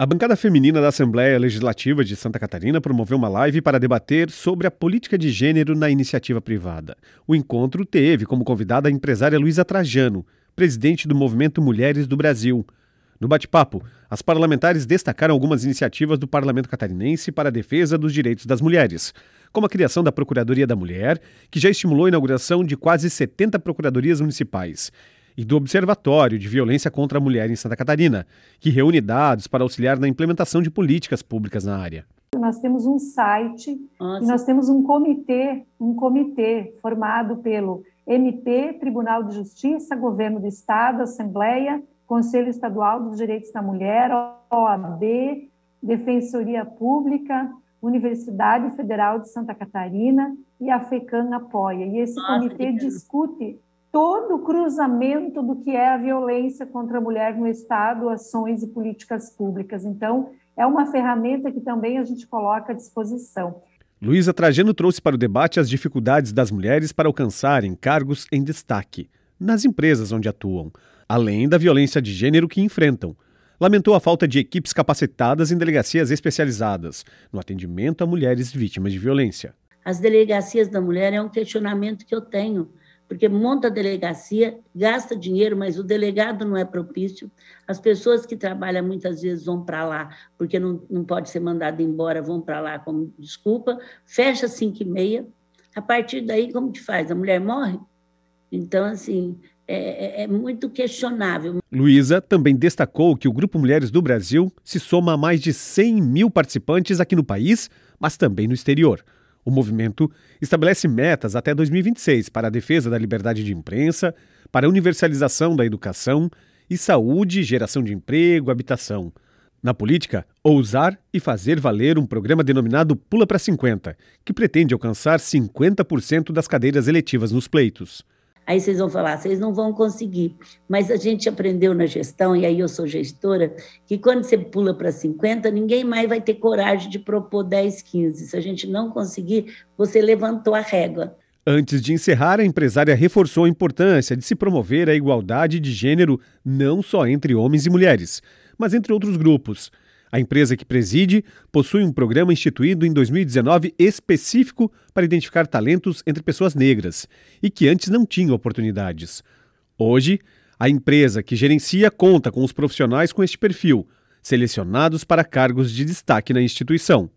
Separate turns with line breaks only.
A bancada feminina da Assembleia Legislativa de Santa Catarina promoveu uma live para debater sobre a política de gênero na iniciativa privada. O encontro teve como convidada a empresária Luísa Trajano, presidente do Movimento Mulheres do Brasil. No bate-papo, as parlamentares destacaram algumas iniciativas do parlamento catarinense para a defesa dos direitos das mulheres, como a criação da Procuradoria da Mulher, que já estimulou a inauguração de quase 70 procuradorias municipais e do Observatório de Violência contra a Mulher em Santa Catarina, que reúne dados para auxiliar na implementação de políticas públicas na área.
Nós temos um site Nossa. e nós temos um comitê, um comitê formado pelo MP, Tribunal de Justiça, Governo do Estado, Assembleia, Conselho Estadual dos Direitos da Mulher, OAB, Defensoria Pública, Universidade Federal de Santa Catarina e a FECAN apoia. E esse Nossa, ah, comitê discute todo o cruzamento do que é a violência contra a mulher no Estado, ações e políticas públicas. Então, é uma ferramenta que também a gente coloca à disposição.
Luísa Trajano trouxe para o debate as dificuldades das mulheres para alcançarem cargos em destaque nas empresas onde atuam, além da violência de gênero que enfrentam. Lamentou a falta de equipes capacitadas em delegacias especializadas no atendimento a mulheres vítimas de violência.
As delegacias da mulher é um questionamento que eu tenho porque monta a delegacia, gasta dinheiro, mas o delegado não é propício. As pessoas que trabalham muitas vezes vão para lá, porque não, não pode ser mandado embora, vão para lá como desculpa, fecha às 5 e meia. A partir daí, como que faz? A mulher morre? Então, assim, é, é, é, muito questionável.
Luísa também destacou que o Grupo Mulheres do Brasil se soma a mais de 100 mil participantes aqui no país, mas também no exterior. O movimento estabelece metas até 2026 para a defesa da liberdade de imprensa, para a universalização da educação e saúde, geração de emprego, habitação. Na política, ousar e fazer valer um programa denominado Pula para 50, que pretende alcançar 50% das cadeiras eletivas nos pleitos.
Aí vocês vão falar, vocês não vão conseguir. Mas a gente aprendeu na gestão, e aí eu sou gestora, que quando você pula para 50, ninguém mais vai ter coragem de propor 10, 15. Se a gente não conseguir, você levantou a régua.
Antes de encerrar, a empresária reforçou a importância de se promover a igualdade de gênero não só entre homens e mulheres, mas entre outros grupos. A empresa que preside possui um programa instituído em 2019 específico para identificar talentos entre pessoas negras e que antes não tinha oportunidades. Hoje, a empresa que gerencia conta com os profissionais com este perfil, selecionados para cargos de destaque na instituição.